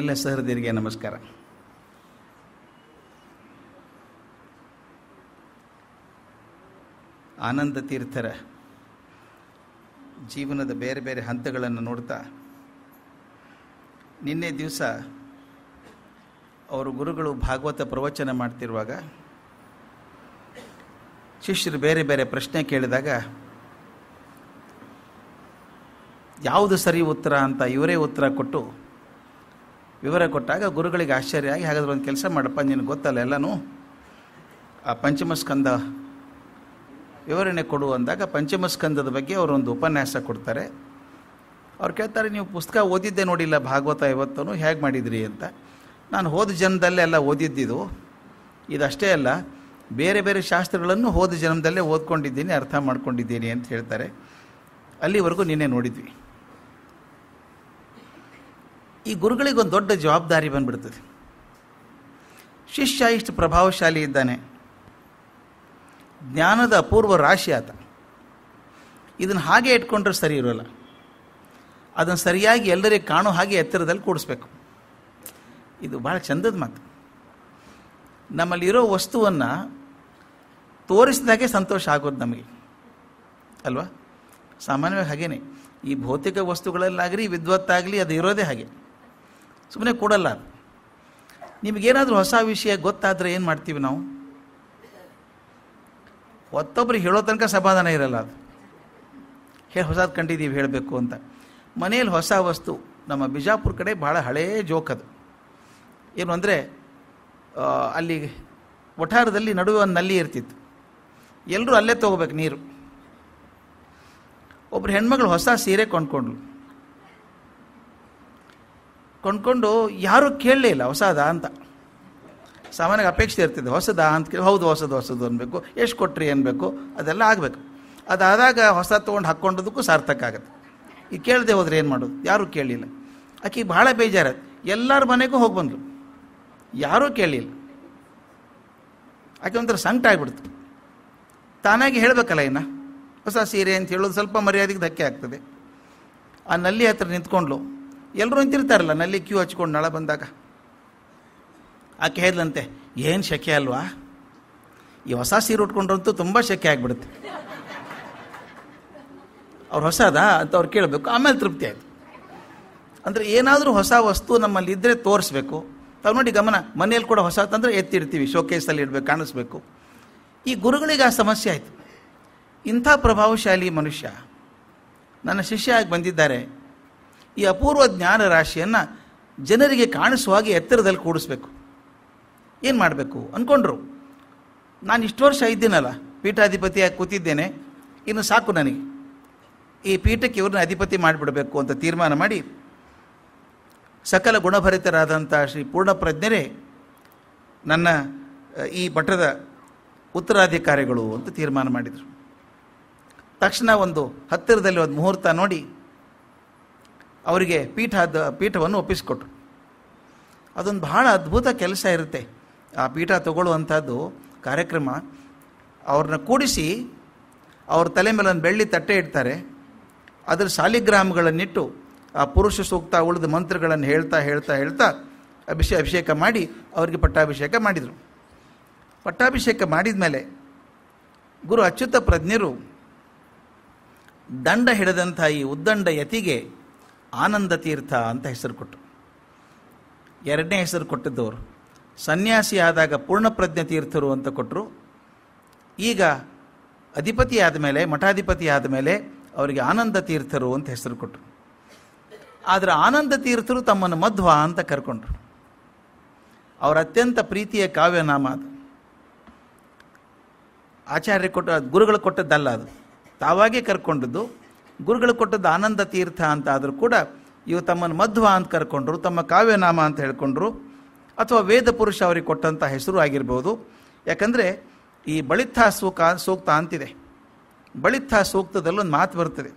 ಎಲ್ಲ ಸಹೃದಯರಿಗೆ ನಮಸ್ಕಾರ ಆನಂದ ತೀರ್ಥರ ಜೀವನದ ಬೇರೆ ಬೇರೆ ಹಂತಗಳನ್ನು ನೋಡ್ತಾ ನಿನ್ನೆ ದಿವಸ ಅವರು ಗುರುಗಳು ಭಾಗವತ ಪ್ರವಚನ ಮಾಡ್ತಿರುವಾಗ ಶಿಷ್ಯರು ಬೇರೆ ಬೇರೆ ಪ್ರಶ್ನೆ ಕೇಳಿದಾಗ ಯಾವುದು ಸರಿ ಉತ್ತರ ಅಂತ ಇವರೇ ಉತ್ತರ ಕೊಟ್ಟು ವಿವರ ಕೊಟ್ಟಾಗ ಗುರುಗಳಿಗೆ ಆಶ್ಚರ್ಯ ಆಗಿ ಹಾಗಾದ್ರೆ ಒಂದು ಕೆಲಸ ಮಾಡಪ್ಪ ನಿನಗೆ ಗೊತ್ತಲ್ಲ ಎಲ್ಲನೂ ಆ ಪಂಚಮಸ್ಕಂದ ವಿವರಣೆ ಕೊಡು ಅಂದಾಗ ಪಂಚಮಸ್ಕಂದದ ಬಗ್ಗೆ ಅವರೊಂದು ಉಪನ್ಯಾಸ ಕೊಡ್ತಾರೆ ಅವ್ರು ಕೇಳ್ತಾರೆ ನೀವು ಪುಸ್ತಕ ಓದಿದ್ದೆ ನೋಡಿಲ್ಲ ಭಾಗವತ ಇವತ್ತೂ ಹೇಗೆ ಮಾಡಿದ್ರಿ ಅಂತ ನಾನು ಹೋದ ಜನ್ಮದಲ್ಲೇ ಎಲ್ಲ ಓದಿದ್ದಿದ್ದು ಇದಷ್ಟೇ ಅಲ್ಲ ಬೇರೆ ಬೇರೆ ಶಾಸ್ತ್ರಗಳನ್ನು ಹೋದ ಜನ್ಮದಲ್ಲೇ ಓದ್ಕೊಂಡಿದ್ದೀನಿ ಅರ್ಥ ಮಾಡ್ಕೊಂಡಿದ್ದೀನಿ ಅಂತ ಹೇಳ್ತಾರೆ ಅಲ್ಲಿವರೆಗೂ ನಿನ್ನೆ ನೋಡಿದ್ವಿ ಈ ಗುರುಗಳಿಗೊಂದು ದೊಡ್ಡ ಜವಾಬ್ದಾರಿ ಬಂದ್ಬಿಡ್ತದೆ ಶಿಷ್ಯ ಇಷ್ಟು ಪ್ರಭಾವಶಾಲಿ ಇದ್ದಾನೆ ಜ್ಞಾನದ ಅಪೂರ್ವ ರಾಶಿ ಆತ ಇದನ್ನು ಹಾಗೆ ಇಟ್ಕೊಂಡ್ರೆ ಸರಿ ಇರೋಲ್ಲ ಅದನ್ನು ಸರಿಯಾಗಿ ಎಲ್ಲರಿಗೆ ಕಾಣೋ ಹಾಗೆ ಎತ್ತರದಲ್ಲಿ ಕೂಡಿಸ್ಬೇಕು ಇದು ಭಾಳ ಚಂದದ ಮಾತು ನಮ್ಮಲ್ಲಿರೋ ವಸ್ತುವನ್ನು ತೋರಿಸಿದಾಗೆ ಸಂತೋಷ ಆಗೋದು ನಮಗೆ ಅಲ್ವಾ ಸಾಮಾನ್ಯವಾಗಿ ಹಾಗೇನೆ ಈ ಭೌತಿಕ ವಸ್ತುಗಳಲ್ಲಾಗಲಿ ವಿದ್ವತ್ತಾಗಲಿ ಅದು ಇರೋದೇ ಹಾಗೆ ಸುಮ್ಮನೆ ಕೊಡಲ್ಲ ನಿಮಗೇನಾದರೂ ಹೊಸ ವಿಷಯ ಗೊತ್ತಾದರೆ ಏನು ಮಾಡ್ತೀವಿ ನಾವು ಒತ್ತೊಬ್ರಿಗೆ ಹೇಳೋ ತನಕ ಸಮಾಧಾನ ಇರಲ್ಲ ಅದು ಹೇಳಿ ಹೊಸದು ಕಂಡಿದ್ದೀವಿ ಹೇಳಬೇಕು ಅಂತ ಮನೆಯಲ್ಲಿ ಹೊಸ ವಸ್ತು ನಮ್ಮ ಬಿಜಾಪುರ ಕಡೆ ಭಾಳ ಹಳೇ ಅದು ಏನು ಅಂದರೆ ಅಲ್ಲಿ ಒಠಾರದಲ್ಲಿ ನಡುವೆ ಒಂದು ನಲ್ಲಿ ಇರ್ತಿತ್ತು ಎಲ್ಲರೂ ಅಲ್ಲೇ ತಗೋಬೇಕು ನೀರು ಒಬ್ಬರು ಹೆಣ್ಮಗಳು ಹೊಸ ಸೀರೆ ಕೊಂಡ್ಕೊಂಡ್ಳು ಕೊಂಡ್ಕೊಂಡು ಯಾರೂ ಕೇಳಲಿಲ್ಲ ಹೊಸದ ಅಂತ ಸಾಮಾನ್ಯ ಅಪೇಕ್ಷೆ ಇರ್ತಿದ್ದೆ ಹೊಸದ ಅಂತ ಕೇಳಿ ಹೌದು ಹೊಸದು ಹೊಸದು ಅನ್ನಬೇಕು ಎಷ್ಟು ಕೊಟ್ರಿ ಅನ್ಬೇಕು ಅದೆಲ್ಲ ಆಗಬೇಕು ಅದಾದಾಗ ಹೊಸ ತೊಗೊಂಡು ಹಾಕ್ಕೊಂಡದಕ್ಕೂ ಸಾರ್ಥಕ ಆಗುತ್ತೆ ಈ ಕೇಳದೆ ಹೋದ್ರೆ ಏನು ಮಾಡೋದು ಯಾರೂ ಕೇಳಿಲ್ಲ ಆಕೆ ಭಾಳ ಬೇಜಾರು ಎಲ್ಲರ ಮನೆಗೂ ಹೋಗಿ ಬಂದರು ಯಾರೂ ಕೇಳಿಲ್ಲ ಆಕೆ ಒಂಥರ ಸಂಕಟ ಆಗಿಬಿಡ್ತು ತಾನಾಗಿ ಹೇಳಬೇಕಲ್ಲ ಇನ್ನು ಹೊಸ ಸೀರೆ ಅಂತ ಹೇಳೋದು ಸ್ವಲ್ಪ ಮರ್ಯಾದೆಗೆ ಧಕ್ಕೆ ಆಗ್ತದೆ ಆ ನಲ್ಲಿ ಹತ್ರ ನಿಂತ್ಕೊಂಡ್ಲು ಎಲ್ಲರೂ ನಿಂತಿರ್ತಾರಲ್ಲ ನಲ್ಲಿ ಕ್ಯೂ ಹಚ್ಕೊಂಡು ನಳ ಬಂದಾಗ ಆಕೆ ಹೇಳಿದಂತೆ ಏನು ಶೆಕೆ ಅಲ್ವಾ ಈ ಹೊಸ ಸೀರೆ ಉಟ್ಕೊಂಡ್ರಂತೂ ತುಂಬ ಶೆಕೆ ಆಗಿಬಿಡುತ್ತೆ ಅವ್ರು ಹೊಸದಾ ಅಂತ ಅವ್ರು ಕೇಳಬೇಕು ಆಮೇಲೆ ತೃಪ್ತಿ ಆಯಿತು ಅಂದರೆ ಏನಾದರೂ ಹೊಸ ವಸ್ತು ನಮ್ಮಲ್ಲಿ ಇದ್ದರೆ ತೋರಿಸ್ಬೇಕು ತಾವು ನೋಡಿ ಗಮನ ಮನೆಯಲ್ಲಿ ಕೂಡ ಹೊಸ ತಂದರೆ ಎತ್ತಿಡ್ತೀವಿ ಶೋಕೇಸಲ್ಲಿ ಇಡಬೇಕು ಕಾಣಿಸ್ಬೇಕು ಈ ಗುರುಗಳಿಗೆ ಆ ಸಮಸ್ಯೆ ಆಯಿತು ಇಂಥ ಪ್ರಭಾವಶಾಲಿ ಮನುಷ್ಯ ನನ್ನ ಶಿಷ್ಯ ಆಗಿ ಬಂದಿದ್ದಾರೆ ಈ ಅಪೂರ್ವ ಜ್ಞಾನ ರಾಶಿಯನ್ನು ಜನರಿಗೆ ಕಾಣಿಸುವ ಹಾಗೆ ಎತ್ತರದಲ್ಲಿ ಕೂಡಿಸ್ಬೇಕು ಏನು ಮಾಡಬೇಕು ಅಂದ್ಕೊಂಡ್ರು ನಾನು ಇಷ್ಟು ವರ್ಷ ಇದ್ದೀನಲ್ಲ ಪೀಠಾಧಿಪತಿಯಾಗಿ ಕೂತಿದ್ದೇನೆ ಇನ್ನು ಸಾಕು ನನಗೆ ಈ ಪೀಠಕ್ಕೆ ಇವ್ರನ್ನ ಅಧಿಪತಿ ಮಾಡಿಬಿಡಬೇಕು ಅಂತ ತೀರ್ಮಾನ ಮಾಡಿ ಸಕಲ ಗುಣಭರಿತರಾದಂಥ ಶ್ರೀ ಪೂರ್ಣಪ್ರಜ್ಞರೇ ನನ್ನ ಈ ಮಠದ ಉತ್ತರಾಧಿಕಾರಿಗಳು ಅಂತ ತೀರ್ಮಾನ ಮಾಡಿದರು ತಕ್ಷಣ ಒಂದು ಹತ್ತಿರದಲ್ಲಿ ಒಂದು ಮುಹೂರ್ತ ನೋಡಿ ಅವರಿಗೆ ಪೀಠದ ಪೀಠವನ್ನು ಒಪ್ಪಿಸಿಕೊಟ್ರು ಅದೊಂದು ಬಹಳ ಅದ್ಭುತ ಕೆಲಸ ಇರುತ್ತೆ ಆ ಪೀಠ ತಗೊಳ್ಳುವಂಥದ್ದು ಕಾರ್ಯಕ್ರಮ ಅವ್ರನ್ನ ಕೂಡಿಸಿ ಅವ್ರ ತಲೆ ಮೇಲೆ ಒಂದು ಬೆಳ್ಳಿ ತಟ್ಟೆ ಇಡ್ತಾರೆ ಅದರ ಸಾಲಿಗ್ರಾಮ್ಗಳನ್ನಿಟ್ಟು ಆ ಪುರುಷ ಸೂಕ್ತ ಉಳಿದ ಮಂತ್ರಗಳನ್ನು ಹೇಳ್ತಾ ಹೇಳ್ತಾ ಹೇಳ್ತಾ ಅಭಿಷೇ ಅಭಿಷೇಕ ಮಾಡಿ ಅವರಿಗೆ ಪಟ್ಟಾಭಿಷೇಕ ಮಾಡಿದರು ಪಟ್ಟಾಭಿಷೇಕ ಮಾಡಿದ ಮೇಲೆ ಗುರು ಅಚ್ಯುತ ಪ್ರಜ್ಞರು ದಂಡ ಹಿಡಿದಂಥ ಈ ಉದ್ದಂಡ ಯತಿಗೆ ಆನಂದ ತೀರ್ಥ ಅಂತ ಹೆಸರು ಕೊಟ್ಟರು ಎರಡನೇ ಹೆಸರು ಕೊಟ್ಟಿದ್ದವರು ಸನ್ಯಾಸಿ ಆದಾಗ ಪೂರ್ಣಪ್ರಜ್ಞ ತೀರ್ಥರು ಅಂತ ಕೊಟ್ಟರು ಈಗ ಅಧಿಪತಿ ಆದಮೇಲೆ ಮಠಾಧಿಪತಿ ಆದಮೇಲೆ ಅವರಿಗೆ ಆನಂದ ತೀರ್ಥರು ಅಂತ ಹೆಸರು ಕೊಟ್ಟರು ಆದರೆ ಆನಂದ ತೀರ್ಥರು ತಮ್ಮನ್ನು ಮಧ್ವ ಅಂತ ಕರ್ಕೊಂಡ್ರು ಅವರ ಅತ್ಯಂತ ಪ್ರೀತಿಯ ಕಾವ್ಯನಾಮ ಅದು ಆಚಾರ್ಯ ಕೊಟ್ಟ ಗುರುಗಳು ಕೊಟ್ಟದ್ದಲ್ಲ ಅದು ತಾವಾಗೇ ಕರ್ಕೊಂಡಿದ್ದು ಗುರುಗಳು ಕೊಟ್ಟದ್ದು ಆನಂದ ತೀರ್ಥ ಅಂತ ಆದರೂ ಕೂಡ ಇವು ತಮ್ಮನ್ನು ಮಧ್ವ ಅಂತ ಕರ್ಕೊಂಡ್ರು ತಮ್ಮ ಕಾವ್ಯನಾಮ ಅಂತ ಹೇಳ್ಕೊಂಡ್ರು ಅಥವಾ ವೇದ ಪುರುಷ ಅವರಿಗೆ ಕೊಟ್ಟಂಥ ಹೆಸರು ಆಗಿರ್ಬೋದು ಯಾಕಂದರೆ ಈ ಬಳಿಥ ಸೂಕ ಸೂಕ್ತ ಅಂತಿದೆ ಬಳಿಥ ಸೂಕ್ತದಲ್ಲೊಂದು ಮಾತು ಬರ್ತದೆ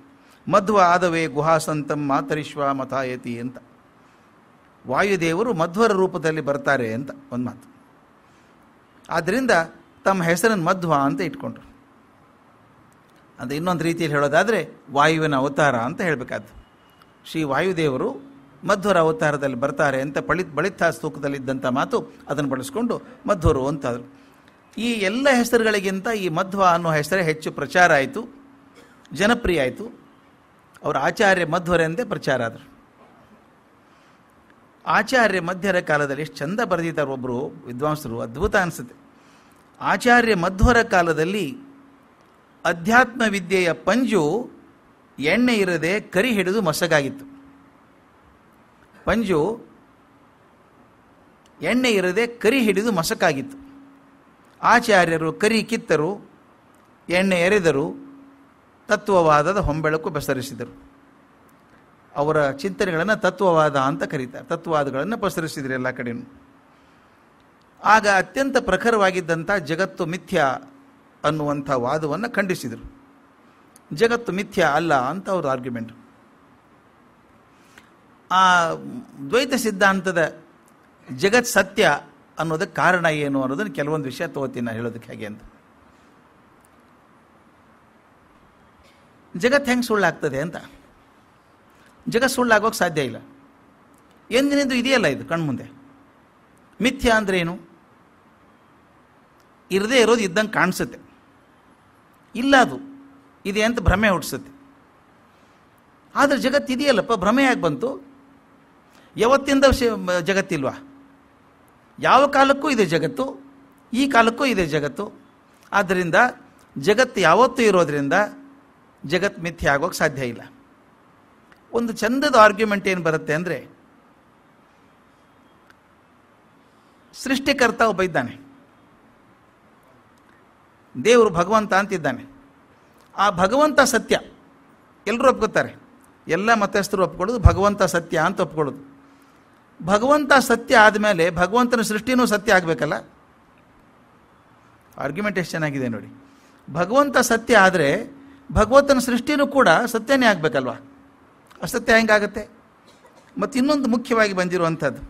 ಮಧ್ವ ಆದವೇ ಗುಹಾಸಂತಂ ಮಾತರಿಶ್ವ ಮತಾಯತಿ ಅಂತ ವಾಯುದೇವರು ಮಧ್ವರ ರೂಪದಲ್ಲಿ ಬರ್ತಾರೆ ಅಂತ ಒಂದು ಮಾತು ಆದ್ದರಿಂದ ತಮ್ಮ ಹೆಸರನ್ನು ಮಧ್ವ ಅಂತ ಇಟ್ಕೊಂಡ್ರು ಅದು ಇನ್ನೊಂದು ರೀತಿಯಲ್ಲಿ ಹೇಳೋದಾದರೆ ವಾಯುವಿನ ಅವತಾರ ಅಂತ ಹೇಳಬೇಕಾದ್ದು ಶ್ರೀ ವಾಯುದೇವರು ಮಧ್ವರ ಅವತಾರದಲ್ಲಿ ಬರ್ತಾರೆ ಅಂತ ಪಳಿ ಬಳಿತ ಸ್ತೂಕದಲ್ಲಿದ್ದಂಥ ಮಾತು ಅದನ್ನು ಬಳಸ್ಕೊಂಡು ಮಧ್ವರು ಅಂತಾದರು ಈ ಎಲ್ಲ ಹೆಸರುಗಳಿಗಿಂತ ಈ ಮಧ್ವ ಅನ್ನೋ ಹೆಸರೇ ಹೆಚ್ಚು ಪ್ರಚಾರ ಆಯಿತು ಜನಪ್ರಿಯ ಆಯಿತು ಅವರ ಆಚಾರ್ಯ ಮಧ್ವರೆಂದೇ ಪ್ರಚಾರ ಆದರು ಆಚಾರ್ಯ ಮಧ್ಯರ ಕಾಲದಲ್ಲಿ ಎಷ್ಟು ಚಂದ ಬರೆದಿದ್ದಾರೆ ಒಬ್ಬರು ವಿದ್ವಾಂಸರು ಅದ್ಭುತ ಅನಿಸುತ್ತೆ ಆಚಾರ್ಯ ಮಧ್ವರ ಕಾಲದಲ್ಲಿ ಅಧ್ಯಾತ್ಮ ವಿದ್ಯೆಯ ಪಂಜು ಎಣ್ಣೆ ಇರದೆ ಕರಿ ಹಿಡಿದು ಮಸಗಾಗಿತ್ತು ಪಂಜು ಎಣ್ಣೆ ಇರದೆ ಕರಿ ಹಿಡಿದು ಮಸಕಾಗಿತ್ತು ಆಚಾರ್ಯರು ಕರಿ ಕಿತ್ತರು ಎಣ್ಣೆ ಎರೆದರು ತತ್ವವಾದದ ಹೊಂಬೆಳಕು ಪಸರಿಸಿದರು ಅವರ ಚಿಂತನೆಗಳನ್ನು ತತ್ವವಾದ ಅಂತ ಕರೀತಾರೆ ತತ್ವವಾದಗಳನ್ನು ಪಸರಿಸಿದರು ಎಲ್ಲ ಕಡೆಯೂ ಆಗ ಅತ್ಯಂತ ಪ್ರಖರವಾಗಿದ್ದಂಥ ಜಗತ್ತು ಮಿಥ್ಯಾ ಅನ್ನುವಂಥ ವಾದವನ್ನು ಖಂಡಿಸಿದರು ಜಗತ್ತು ಮಿಥ್ಯ ಅಲ್ಲ ಅಂತ ಅವ್ರ ಆರ್ಗ್ಯುಮೆಂಟ್ ಆ ದ್ವೈತ ಸಿದ್ಧಾಂತದ ಜಗತ್ ಸತ್ಯ ಅನ್ನೋದಕ್ಕೆ ಕಾರಣ ಏನು ಅನ್ನೋದನ್ನು ಕೆಲವೊಂದು ವಿಷಯ ತಗೋತೀನಿ ನಾನು ಹೇಳೋದಕ್ಕೆ ಹೇಗೆ ಅಂತ ಜಗತ್ ಹೆಂಗೆ ಸುಳ್ಳಾಗ್ತದೆ ಅಂತ ಜಗತ್ ಸುಳ್ಳಾಗೋಕೆ ಸಾಧ್ಯ ಇಲ್ಲ ಎಂದಿನಿಂದ ಇದೆಯಲ್ಲ ಇದು ಕಣ್ಮುಂದೆ ಮಿಥ್ಯ ಅಂದ್ರೇನು ಇರದೇ ಇರೋದು ಇದ್ದಂಗೆ ಕಾಣಿಸುತ್ತೆ ಇಲ್ಲ ಅದು ಇದೆ ಅಂತ ಭ್ರಮೆ ಹುಟ್ಟಿಸುತ್ತೆ ಆದರೆ ಜಗತ್ತು ಇದೆಯಲ್ಲಪ್ಪ ಭ್ರಮೆ ಯಾಕೆ ಬಂತು ಯಾವತ್ತಿಂದ ಜಗತ್ತಿಲ್ವಾ ಯಾವ ಕಾಲಕ್ಕೂ ಇದೆ ಜಗತ್ತು ಈ ಕಾಲಕ್ಕೂ ಇದೆ ಜಗತ್ತು ಆದ್ದರಿಂದ ಜಗತ್ತು ಯಾವತ್ತೂ ಇರೋದರಿಂದ ಜಗತ್ ಮಿಥ್ಯ ಆಗೋಕ್ಕೆ ಸಾಧ್ಯ ಇಲ್ಲ ಒಂದು ಚಂದದ ಆರ್ಗ್ಯುಮೆಂಟ್ ಏನು ಬರುತ್ತೆ ಅಂದರೆ ಸೃಷ್ಟಿಕರ್ತ ಒಬ್ಬ ಇದ್ದಾನೆ ದೇವರು ಭಗವಂತ ಅಂತಿದ್ದಾನೆ ಆ ಭಗವಂತ ಸತ್ಯ ಎಲ್ಲರೂ ಒಪ್ಕೋತಾರೆ ಎಲ್ಲ ಮತಸ್ಥರು ಒಪ್ಕೊಳ್ಳೋದು ಭಗವಂತ ಸತ್ಯ ಅಂತ ಒಪ್ಕೊಳ್ಳೋದು ಭಗವಂತ ಸತ್ಯ ಆದಮೇಲೆ ಭಗವಂತನ ಸೃಷ್ಟಿನೂ ಸತ್ಯ ಆಗಬೇಕಲ್ಲ ಆರ್ಗ್ಯುಮೆಂಟ್ ಎಷ್ಟು ಚೆನ್ನಾಗಿದೆ ನೋಡಿ ಭಗವಂತ ಸತ್ಯ ಆದರೆ ಭಗವಂತನ ಸೃಷ್ಟಿನೂ ಕೂಡ ಸತ್ಯನೇ ಆಗಬೇಕಲ್ವಾ ಅಸತ್ಯ ಹೆಂಗಾಗತ್ತೆ ಮತ್ತು ಇನ್ನೊಂದು ಮುಖ್ಯವಾಗಿ ಬಂದಿರುವಂಥದ್ದು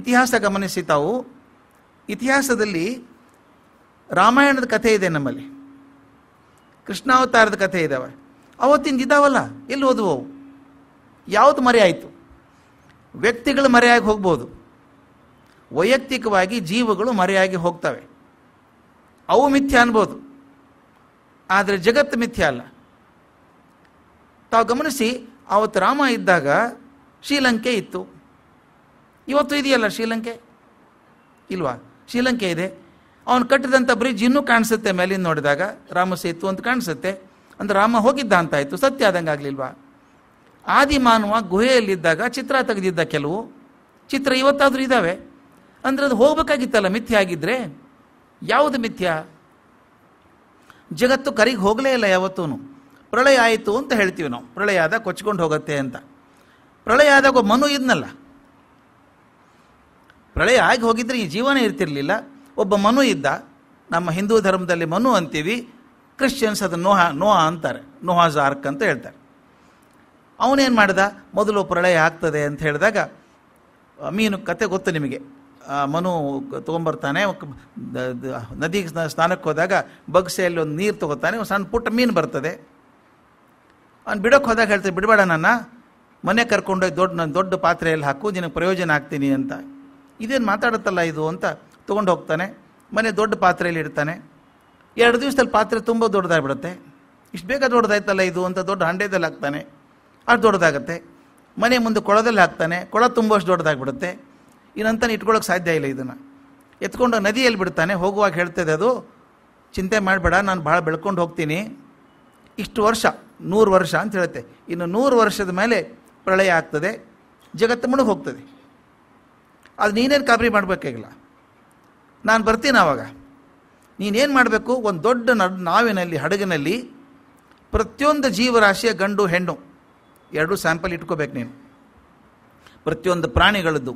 ಇತಿಹಾಸ ಗಮನಿಸಿ ತಾವು ಇತಿಹಾಸದಲ್ಲಿ ರಾಮಾಯಣದ ಕಥೆ ಇದೆ ನಮ್ಮಲ್ಲಿ ಕೃಷ್ಣಾವತಾರದ ಕಥೆ ಇದ್ದಾವೆ ಅವತ್ತಿಂದ ಇದ್ದಾವಲ್ಲ ಎಲ್ಲಿ ಓದುವವು ಯಾವುದು ಮರೆಯಾಯಿತು ವ್ಯಕ್ತಿಗಳು ಮರೆಯಾಗಿ ಹೋಗ್ಬೋದು ವೈಯಕ್ತಿಕವಾಗಿ ಜೀವಗಳು ಮರೆಯಾಗಿ ಹೋಗ್ತವೆ ಅವು ಮಿಥ್ಯ ಅನ್ಬೋದು ಆದರೆ ಜಗತ್ತು ಮಿಥ್ಯ ಅಲ್ಲ ತಾವು ಗಮನಿಸಿ ಅವತ್ತು ರಾಮ ಇದ್ದಾಗ ಶ್ರೀಲಂಕೆ ಇತ್ತು ಇವತ್ತು ಇದೆಯಲ್ಲ ಶ್ರೀಲಂಕೆ ಇಲ್ವಾ ಶ್ರೀಲಂಕೆ ಇದೆ ಅವನು ಕಟ್ಟಿದಂಥ ಬ್ರಿಡ್ಜ್ ಇನ್ನೂ ಕಾಣಿಸುತ್ತೆ ಮೇಲಿಂದ ನೋಡಿದಾಗ ರಾಮ ಸೇತು ಅಂತ ಕಾಣಿಸುತ್ತೆ ಅಂದ್ರೆ ರಾಮ ಹೋಗಿದ್ದ ಆಯಿತು ಸತ್ಯ ಆದಂಗೆ ಆಗಲಿಲ್ವಾ ಮಾನವ ಗುಹೆಯಲ್ಲಿದ್ದಾಗ ಚಿತ್ರ ತೆಗೆದಿದ್ದ ಕೆಲವು ಚಿತ್ರ ಇವತ್ತಾದರೂ ಇದ್ದಾವೆ ಅಂದರೆ ಅದು ಹೋಗಬೇಕಾಗಿತ್ತಲ್ಲ ಮಿಥ್ಯ ಆಗಿದ್ದರೆ ಯಾವುದು ಮಿಥ್ಯ ಜಗತ್ತು ಕರಿಗೆ ಹೋಗಲೇ ಇಲ್ಲ ಯಾವತ್ತೂ ಪ್ರಳಯ ಆಯಿತು ಅಂತ ಹೇಳ್ತೀವಿ ನಾವು ಪ್ರಳಯ ಆದ ಕೊಚ್ಕೊಂಡು ಹೋಗುತ್ತೆ ಅಂತ ಪ್ರಳಯ ಆದಾಗ ಮನು ಇದ್ನಲ್ಲ ಪ್ರಳಯ ಆಗಿ ಹೋಗಿದ್ರೆ ಈ ಜೀವನ ಇರ್ತಿರ್ಲಿಲ್ಲ ಒಬ್ಬ ಮನು ಇದ್ದ ನಮ್ಮ ಹಿಂದೂ ಧರ್ಮದಲ್ಲಿ ಮನು ಅಂತೀವಿ ಕ್ರಿಶ್ಚಿಯನ್ಸ್ ಅದು ನೋಹ ನೋಹ ಅಂತಾರೆ ನೋಹಾಜ್ ಆರ್ಕ್ ಅಂತ ಹೇಳ್ತಾರೆ ಅವನೇನು ಮಾಡಿದ ಮೊದಲು ಪ್ರಳಯ ಆಗ್ತದೆ ಅಂತ ಹೇಳಿದಾಗ ಮೀನು ಕತೆ ಗೊತ್ತು ನಿಮಗೆ ಮನು ತೊಗೊಂಬರ್ತಾನೆ ನದಿಗೆ ಸ್ನಾನಕ್ಕೆ ಹೋದಾಗ ಬಗ್ಸೆಯಲ್ಲಿ ಒಂದು ನೀರು ತಗೋತಾನೆ ಒಂದು ಸಣ್ಣ ಪುಟ್ಟ ಮೀನು ಬರ್ತದೆ ಅವ್ನು ಬಿಡೋಕೆ ಹೋದಾಗ ಹೇಳ್ತಾರೆ ಬಿಡಬೇಡ ನನ್ನ ಮನೆ ಕರ್ಕೊಂಡೋಗಿ ದೊಡ್ಡ ನಾನು ದೊಡ್ಡ ಪಾತ್ರೆಯಲ್ಲಿ ಹಾಕು ನಿನಗೆ ಪ್ರಯೋಜನ ಆಗ್ತೀನಿ ಅಂತ ಇದೇನು ಮಾತಾಡುತ್ತಲ್ಲ ಇದು ಅಂತ ತೊಗೊಂಡು ಹೋಗ್ತಾನೆ ಮನೆ ದೊಡ್ಡ ಪಾತ್ರೆಯಲ್ಲಿ ಇಡ್ತಾನೆ ಎರಡು ದಿವಸದಲ್ಲಿ ಪಾತ್ರೆ ತುಂಬ ದೊಡ್ಡದಾಗ್ಬಿಡುತ್ತೆ ಇಷ್ಟು ಬೇಗ ದೊಡ್ಡದಾಯ್ತಲ್ಲ ಇದು ಅಂತ ದೊಡ್ಡ ಹಂಡೆದಲ್ಲಿ ಹಾಕ್ತಾನೆ ಅದು ದೊಡ್ಡದಾಗುತ್ತೆ ಮನೆ ಮುಂದೆ ಕೊಳದಲ್ಲಿ ಹಾಕ್ತಾನೆ ಕೊಳ ಅಷ್ಟು ದೊಡ್ಡದಾಗ್ಬಿಡುತ್ತೆ ಇನ್ನಂತಾನೆ ಇಟ್ಕೊಳ್ಳೋಕೆ ಸಾಧ್ಯ ಇಲ್ಲ ಇದನ್ನು ಎತ್ಕೊಂಡು ನದಿಯಲ್ಲಿ ಬಿಡ್ತಾನೆ ಹೋಗುವಾಗ ಹೇಳ್ತದೆ ಅದು ಚಿಂತೆ ಮಾಡಬೇಡ ನಾನು ಭಾಳ ಬೆಳ್ಕೊಂಡು ಹೋಗ್ತೀನಿ ಇಷ್ಟು ವರ್ಷ ನೂರು ವರ್ಷ ಅಂತ ಹೇಳುತ್ತೆ ಇನ್ನು ನೂರು ವರ್ಷದ ಮೇಲೆ ಪ್ರಳಯ ಆಗ್ತದೆ ಜಗತ್ತು ಹೋಗ್ತದೆ ಅದು ನೀನೇನು ಕಾಬರಿ ಮಾಡಬೇಕಾಗಿಲ್ಲ ನಾನು ಬರ್ತೀನಿ ಆವಾಗ ನೀನೇನು ಮಾಡಬೇಕು ಒಂದು ದೊಡ್ಡ ನಾವಿನಲ್ಲಿ ಹಡಗಿನಲ್ಲಿ ಪ್ರತಿಯೊಂದು ಜೀವರಾಶಿಯ ಗಂಡು ಹೆಣ್ಣು ಎರಡೂ ಸ್ಯಾಂಪಲ್ ಇಟ್ಕೋಬೇಕು ನೀನು ಪ್ರತಿಯೊಂದು ಪ್ರಾಣಿಗಳದ್ದು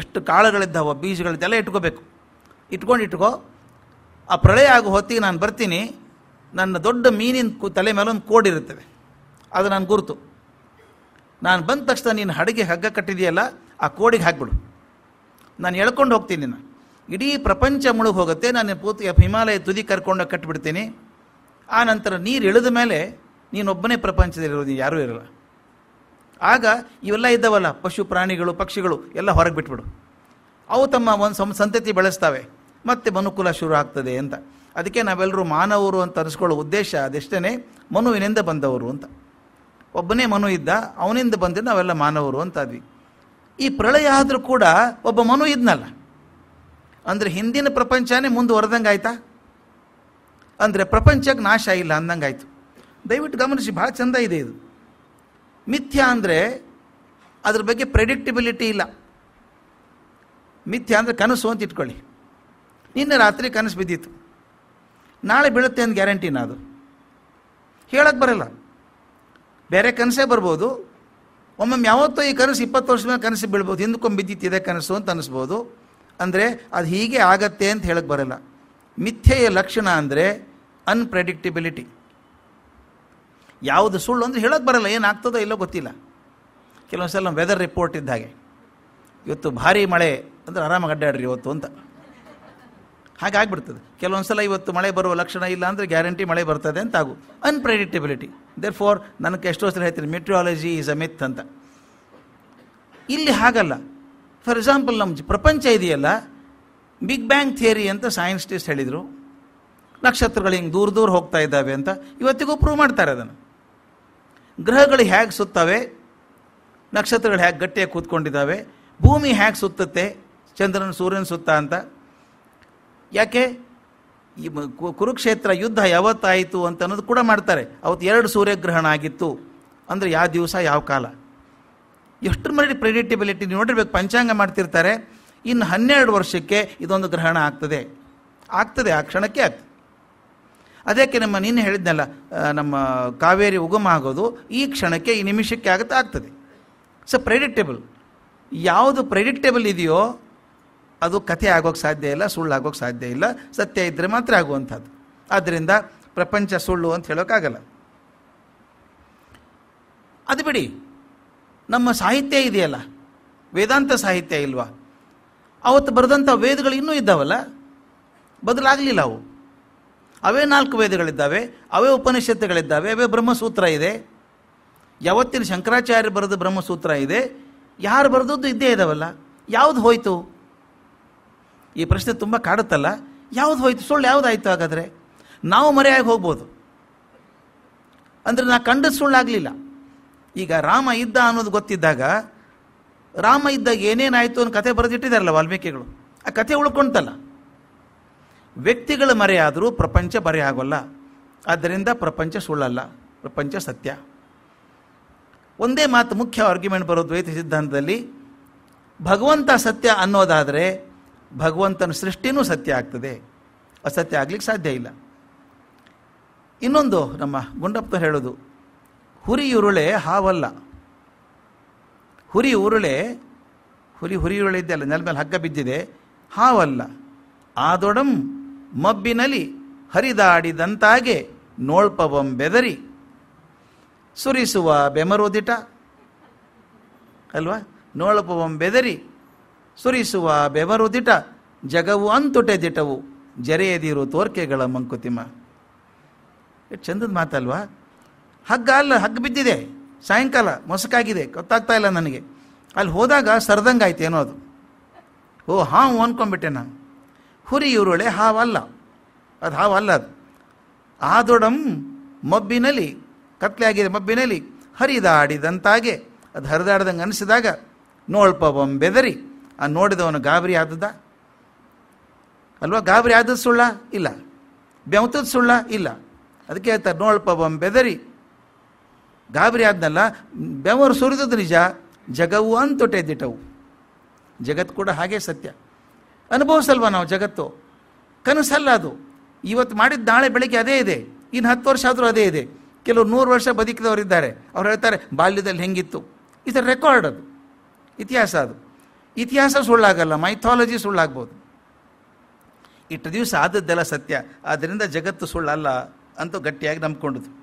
ಎಷ್ಟು ಕಾಳುಗಳಿದ್ದಾವೋ ಬೀಜಗಳಿದ್ದೆಲ್ಲ ಇಟ್ಕೋಬೇಕು ಇಟ್ಕೊಂಡು ಇಟ್ಕೋ ಆ ಪ್ರಳಯ ಆಗೋ ಹೊತ್ತಿಗೆ ನಾನು ಬರ್ತೀನಿ ನನ್ನ ದೊಡ್ಡ ಮೀನಿನ ತಲೆ ಮೇಲೆ ಒಂದು ಕೋಡ್ ಅದು ನಾನು ಗುರುತು ನಾನು ಬಂದ ತಕ್ಷಣ ನೀನು ಹಡಗೆ ಹಗ್ಗ ಕಟ್ಟಿದೆಯಲ್ಲ ಆ ಕೋಡಿಗೆ ಹಾಕ್ಬಿಡು ನಾನು ಎಳ್ಕೊಂಡು ಹೋಗ್ತೀನಿ ನಾನು ಇಡೀ ಪ್ರಪಂಚ ಮುಳುಗು ಹೋಗುತ್ತೆ ನಾನು ಪೂರ್ತಿ ಹಿಮಾಲಯ ತುದಿ ಕರ್ಕೊಂಡು ಕಟ್ಟಿಬಿಡ್ತೀನಿ ಆ ನಂತರ ನೀರು ಇಳಿದ ಮೇಲೆ ನೀನೊಬ್ಬನೇ ಪ್ರಪಂಚದಲ್ಲಿರೋದು ಯಾರೂ ಇರಲ್ಲ ಆಗ ಇವೆಲ್ಲ ಇದ್ದವಲ್ಲ ಪಶು ಪ್ರಾಣಿಗಳು ಪಕ್ಷಿಗಳು ಎಲ್ಲ ಹೊರಗೆ ಬಿಟ್ಬಿಡು ಅವು ತಮ್ಮ ಒಂದು ಸಂ ಸಂತತಿ ಬೆಳೆಸ್ತವೆ ಮತ್ತೆ ಮನುಕುಲ ಶುರು ಆಗ್ತದೆ ಅಂತ ಅದಕ್ಕೆ ನಾವೆಲ್ಲರೂ ಮಾನವರು ಅಂತ ಅನಿಸ್ಕೊಳ್ಳೋ ಉದ್ದೇಶ ಅದೆಷ್ಟೇ ಮನುವಿನಿಂದ ಬಂದವರು ಅಂತ ಒಬ್ಬನೇ ಮನು ಇದ್ದ ಅವನಿಂದ ಬಂದರೆ ನಾವೆಲ್ಲ ಮಾನವರು ಅಂತಾದ್ವಿ ಈ ಪ್ರಳಯ ಆದರೂ ಕೂಡ ಒಬ್ಬ ಮನು ಇದ್ನಲ್ಲ ಅಂದರೆ ಹಿಂದಿನ ಪ್ರಪಂಚನೇ ಮುಂದುವರೆದಂಗೆ ಆಯ್ತಾ ಅಂದರೆ ಪ್ರಪಂಚಕ್ಕೆ ನಾಶ ಇಲ್ಲ ಅಂದಂಗೆ ಆಯಿತು ದಯವಿಟ್ಟು ಗಮನಿಸಿ ಭಾಳ ಚಂದ ಇದೆ ಇದು ಮಿಥ್ಯ ಅಂದರೆ ಅದ್ರ ಬಗ್ಗೆ ಪ್ರೆಡಿಕ್ಟಿಬಿಲಿಟಿ ಇಲ್ಲ ಮಿಥ್ಯ ಅಂದರೆ ಕನಸು ಅಂತ ಇಟ್ಕೊಳ್ಳಿ ನಿನ್ನೆ ರಾತ್ರಿ ಕನಸು ಬಿದ್ದಿತ್ತು ನಾಳೆ ಬೀಳುತ್ತೆ ಅಂತ ಗ್ಯಾರಂಟಿನ ಅದು ಹೇಳಕ್ಕೆ ಬರಲ್ಲ ಬೇರೆ ಕನಸೇ ಬರ್ಬೋದು ಒಮ್ಮೊಮ್ಮೆ ಯಾವತ್ತೋ ಈ ಕನಸು ಇಪ್ಪತ್ತು ವರ್ಷದ ಮೇಲೆ ಕನಸು ಬೀಳ್ಬೋದು ಹಿಂದಕ್ಕೊಮ್ಮೆ ಬಿದ್ದಿತ್ತು ಇದೇ ಕನಸು ಅಂತ ಅನಿಸ್ಬೋದು ಅಂದರೆ ಅದು ಹೀಗೆ ಆಗತ್ತೆ ಅಂತ ಹೇಳಕ್ಕೆ ಬರಲ್ಲ ಮಿಥ್ಯೆಯ ಲಕ್ಷಣ ಅಂದರೆ ಅನ್ಪ್ರೆಡಿಕ್ಟಿಬಿಲಿಟಿ ಯಾವುದು ಸುಳ್ಳು ಅಂದರೆ ಹೇಳೋಕ್ಕೆ ಬರಲ್ಲ ಏನಾಗ್ತದೋ ಇಲ್ಲೋ ಗೊತ್ತಿಲ್ಲ ಕೆಲವೊಂದು ಸಲ ವೆದರ್ ರಿಪೋರ್ಟ್ ಇದ್ದಾಗೆ ಇವತ್ತು ಭಾರಿ ಮಳೆ ಅಂದರೆ ಆರಾಮಾಗಿ ಅಡ್ಡಾಡ್ರಿ ಇವತ್ತು ಅಂತ ಹಾಗೆ ಆಗ್ಬಿಡ್ತದೆ ಕೆಲವೊಂದು ಸಲ ಇವತ್ತು ಮಳೆ ಬರುವ ಲಕ್ಷಣ ಇಲ್ಲ ಅಂದರೆ ಗ್ಯಾರಂಟಿ ಮಳೆ ಬರ್ತದೆ ಅಂತ ಆಗು ಅನ್ಪ್ರೆಡಿಕ್ಟಿಬಿಲಿಟಿ ದೇರ್ ಫಾರ್ ನನಗೆ ಎಷ್ಟೋ ಸಲ ಹೇಳ್ತೀನಿ ಮೆಟ್ರಿಯಾಲಜಿ ಈಸ್ ಅ ಮಿತ್ ಅಂತ ಇಲ್ಲಿ ಹಾಗಲ್ಲ ಫಾರ್ ಎಕ್ಸಾಂಪಲ್ ನಮ್ಮ ಪ್ರಪಂಚ ಇದೆಯಲ್ಲ ಬಿಗ್ ಬ್ಯಾಂಗ್ ಥಿಯರಿ ಅಂತ ಸೈನ್ಸ್ಟಿಸ್ಟ್ ಹೇಳಿದರು ನಕ್ಷತ್ರಗಳು ಹಿಂಗೆ ದೂರ ದೂರ ಹೋಗ್ತಾ ಇದ್ದಾವೆ ಅಂತ ಇವತ್ತಿಗೂ ಪ್ರೂವ್ ಮಾಡ್ತಾರೆ ಅದನ್ನು ಗ್ರಹಗಳು ಹೇಗೆ ಸುತ್ತವೆ ನಕ್ಷತ್ರಗಳು ಹೇಗೆ ಗಟ್ಟಿಯಾಗಿ ಕೂತ್ಕೊಂಡಿದ್ದಾವೆ ಭೂಮಿ ಹೇಗೆ ಸುತ್ತುತ್ತೆ ಚಂದ್ರನ ಸೂರ್ಯನ ಸುತ್ತ ಅಂತ ಯಾಕೆ ಈ ಕುರುಕ್ಷೇತ್ರ ಯುದ್ಧ ಯಾವತ್ತಾಯಿತು ಅಂತ ಅನ್ನೋದು ಕೂಡ ಮಾಡ್ತಾರೆ ಅವತ್ತು ಎರಡು ಸೂರ್ಯಗ್ರಹಣ ಆಗಿತ್ತು ಅಂದರೆ ಯಾವ ದಿವಸ ಯಾವ ಕಾಲ ಎಷ್ಟರ ಮಟ್ಟಿಗೆ ಪ್ರೆಡಿಕ್ಟಿಬಿಲಿಟಿ ನೋಡಿರ್ಬೇಕು ಪಂಚಾಂಗ ಮಾಡ್ತಿರ್ತಾರೆ ಇನ್ನು ಹನ್ನೆರಡು ವರ್ಷಕ್ಕೆ ಇದೊಂದು ಗ್ರಹಣ ಆಗ್ತದೆ ಆಗ್ತದೆ ಆ ಕ್ಷಣಕ್ಕೆ ಆಗ್ತದೆ ಅದಕ್ಕೆ ನಮ್ಮ ನೀನು ಹೇಳಿದ್ನಲ್ಲ ನಮ್ಮ ಕಾವೇರಿ ಉಗಮ ಆಗೋದು ಈ ಕ್ಷಣಕ್ಕೆ ಈ ನಿಮಿಷಕ್ಕೆ ಆಗುತ್ತೆ ಆಗ್ತದೆ ಸೊ ಪ್ರೆಡಿಕ್ಟೇಬಲ್ ಯಾವುದು ಪ್ರೆಡಿಕ್ಟೇಬಲ್ ಇದೆಯೋ ಅದು ಕಥೆ ಆಗೋಕ್ಕೆ ಸಾಧ್ಯ ಇಲ್ಲ ಸುಳ್ಳು ಆಗೋಕ್ಕೆ ಸಾಧ್ಯ ಇಲ್ಲ ಸತ್ಯ ಇದ್ದರೆ ಮಾತ್ರ ಆಗುವಂಥದ್ದು ಆದ್ದರಿಂದ ಪ್ರಪಂಚ ಸುಳ್ಳು ಅಂತ ಹೇಳೋಕ್ಕಾಗಲ್ಲ ಅದು ಬಿಡಿ ನಮ್ಮ ಸಾಹಿತ್ಯ ಇದೆಯಲ್ಲ ವೇದಾಂತ ಸಾಹಿತ್ಯ ಇಲ್ವಾ ಅವತ್ತು ಬರೆದಂಥ ವೇದಗಳು ಇನ್ನೂ ಇದ್ದಾವಲ್ಲ ಬದಲಾಗಲಿಲ್ಲ ಅವು ಅವೇ ನಾಲ್ಕು ವೇದಗಳಿದ್ದಾವೆ ಅವೇ ಉಪನಿಷತ್ತುಗಳಿದ್ದಾವೆ ಅವೇ ಬ್ರಹ್ಮಸೂತ್ರ ಇದೆ ಯಾವತ್ತಿನ ಶಂಕರಾಚಾರ್ಯ ಬರೆದ ಬ್ರಹ್ಮಸೂತ್ರ ಇದೆ ಯಾರು ಬರೆದದ್ದು ಇದ್ದೇ ಇದ್ದಾವಲ್ಲ ಯಾವುದು ಹೋಯಿತು ಈ ಪ್ರಶ್ನೆ ತುಂಬ ಕಾಡುತ್ತಲ್ಲ ಯಾವುದು ಹೋಯಿತು ಸುಳ್ಳು ಯಾವುದಾಯಿತು ಹಾಗಾದರೆ ನಾವು ಮರೆಯಾಗಿ ಹೋಗ್ಬೋದು ಅಂದರೆ ನಾ ಕಂಡದ್ದು ಸುಳ್ಳಾಗಲಿಲ್ಲ ಈಗ ರಾಮ ಇದ್ದ ಅನ್ನೋದು ಗೊತ್ತಿದ್ದಾಗ ರಾಮ ಇದ್ದಾಗ ಏನೇನಾಯಿತು ಅನ್ನೋ ಕಥೆ ಬರೆದಿಟ್ಟಿದಾರಲ್ಲ ವಾಲ್ಮೀಕಿಗಳು ಆ ಕಥೆ ಉಳ್ಕೊಂತಲ್ಲ ವ್ಯಕ್ತಿಗಳು ಮರೆಯಾದರೂ ಪ್ರಪಂಚ ಬರೆಯಾಗೋಲ್ಲ ಆದ್ದರಿಂದ ಪ್ರಪಂಚ ಸುಳ್ಳಲ್ಲ ಪ್ರಪಂಚ ಸತ್ಯ ಒಂದೇ ಮಾತು ಮುಖ್ಯ ಆರ್ಗ್ಯುಮೆಂಟ್ ಬರೋ ದ್ವೈತ ಸಿದ್ಧಾಂತದಲ್ಲಿ ಭಗವಂತ ಸತ್ಯ ಅನ್ನೋದಾದರೆ ಭಗವಂತನ ಸೃಷ್ಟಿನೂ ಸತ್ಯ ಆಗ್ತದೆ ಅಸತ್ಯ ಆಗ್ಲಿಕ್ಕೆ ಸಾಧ್ಯ ಇಲ್ಲ ಇನ್ನೊಂದು ನಮ್ಮ ಗುಂಡಪ್ಪ ಹೇಳೋದು ಹುರಿ ಉರುಳೆ ಹಾವಲ್ಲ ಹುರಿ ಉರುಳೆ ಹುರಿ ಹುರಿ ಉರುಳೆ ಇದ್ದಲ್ಲ ನೆಲ ಮೇಲೆ ಹಗ್ಗ ಬಿದ್ದಿದೆ ಹಾವಲ್ಲ ಆದೊಡಂ ಮಬ್ಬಿನಲಿ ಹರಿದಾಡಿದಂತಾಗೆ ನೋಳ್ಪವಂ ಬೆದರಿ ಸುರಿಸುವ ಬೆಮರೋದಿಟ ಅಲ್ವಾ ನೋಳಪವಂ ಬೆದರಿ ಸುರಿಸುವ ಬೆವರುದಿಟ ಜಗವು ಅಂತುಟೆದಿಟವು ಜರೆಯದಿರು ತೋರ್ಕೆಗಳ ಮಂಕುತಿಮ್ಮ ಎಷ್ಟು ಚಂದದ ಮಾತಲ್ವಾ ಹಗ್ಗ ಅಲ್ಲ ಹಗ್ಗ ಬಿದ್ದಿದೆ ಸಾಯಂಕಾಲ ಮೊಸಕಾಗಿದೆ ಗೊತ್ತಾಗ್ತಾ ಇಲ್ಲ ನನಗೆ ಅಲ್ಲಿ ಹೋದಾಗ ಸರದಂಗಾಯ್ತು ಏನೋ ಅದು ಓ ಹಾವು ಅಂದ್ಕೊಂಡ್ಬಿಟ್ಟೆ ನಾನು ಹುರಿ ಇವರೊಳೆ ಹಾವಲ್ಲ ಅದು ಹಾವಲ್ಲ ಅದು ಆದೊಡಂ ಮಬ್ಬಿನಲ್ಲಿ ಕತ್ಲೆ ಆಗಿದೆ ಮಬ್ಬಿನಲ್ಲಿ ಹರಿದಾಡಿದಂತಾಗೆ ಅದು ಹರಿದಾಡ್ದಂಗೆ ಅನಿಸಿದಾಗ ನೋಳ್ಪವಂ ಬೆದರಿ ಆ ನೋಡಿದವನು ಗಾಬರಿ ಆದದ ಅಲ್ವಾ ಗಾಬರಿ ಆದದ್ದು ಸುಳ್ಳ ಇಲ್ಲ ಬೆವತದ ಸುಳ್ಳ ಇಲ್ಲ ಅದಕ್ಕೆ ಹೇಳ್ತಾರೆ ನೋಳ್ಪವಂ ಬೆದರಿ ಗಾಬರಿ ಆದ್ನಲ್ಲ ಬೆವರು ಸುರಿದದ್ದು ನಿಜ ಜಗವು ಅಂತೊಟ್ಟೆದ್ದಿಟ್ಟವು ಜಗತ್ತು ಕೂಡ ಹಾಗೆ ಸತ್ಯ ಅನುಭವಿಸಲ್ವ ನಾವು ಜಗತ್ತು ಕನಸಲ್ಲ ಅದು ಇವತ್ತು ಮಾಡಿದ್ದು ನಾಳೆ ಬೆಳಗ್ಗೆ ಅದೇ ಇದೆ ಇನ್ನು ಹತ್ತು ವರ್ಷ ಆದರೂ ಅದೇ ಇದೆ ಕೆಲವು ನೂರು ವರ್ಷ ಬದುಕಿದವರಿದ್ದಾರೆ ಅವ್ರು ಹೇಳ್ತಾರೆ ಬಾಲ್ಯದಲ್ಲಿ ಹೆಂಗಿತ್ತು ಇದರ ರೆಕಾರ್ಡ್ ಅದು ಇತಿಹಾಸ ಅದು ಇತಿಹಾಸ ಸುಳ್ಳಾಗಲ್ಲ ಮೈಥಾಲಜಿ ಸುಳ್ಳಾಗ್ಬೋದು ಇಟ್ಟು ದಿವಸ ಆದದ್ದೆಲ್ಲ ಸತ್ಯ ಆದ್ದರಿಂದ ಜಗತ್ತು ಸುಳ್ಳಲ್ಲ ಅಂತೂ ಗಟ್ಟಿಯಾಗಿ ನಂಬ್ಕೊಂಡಿದ್ದು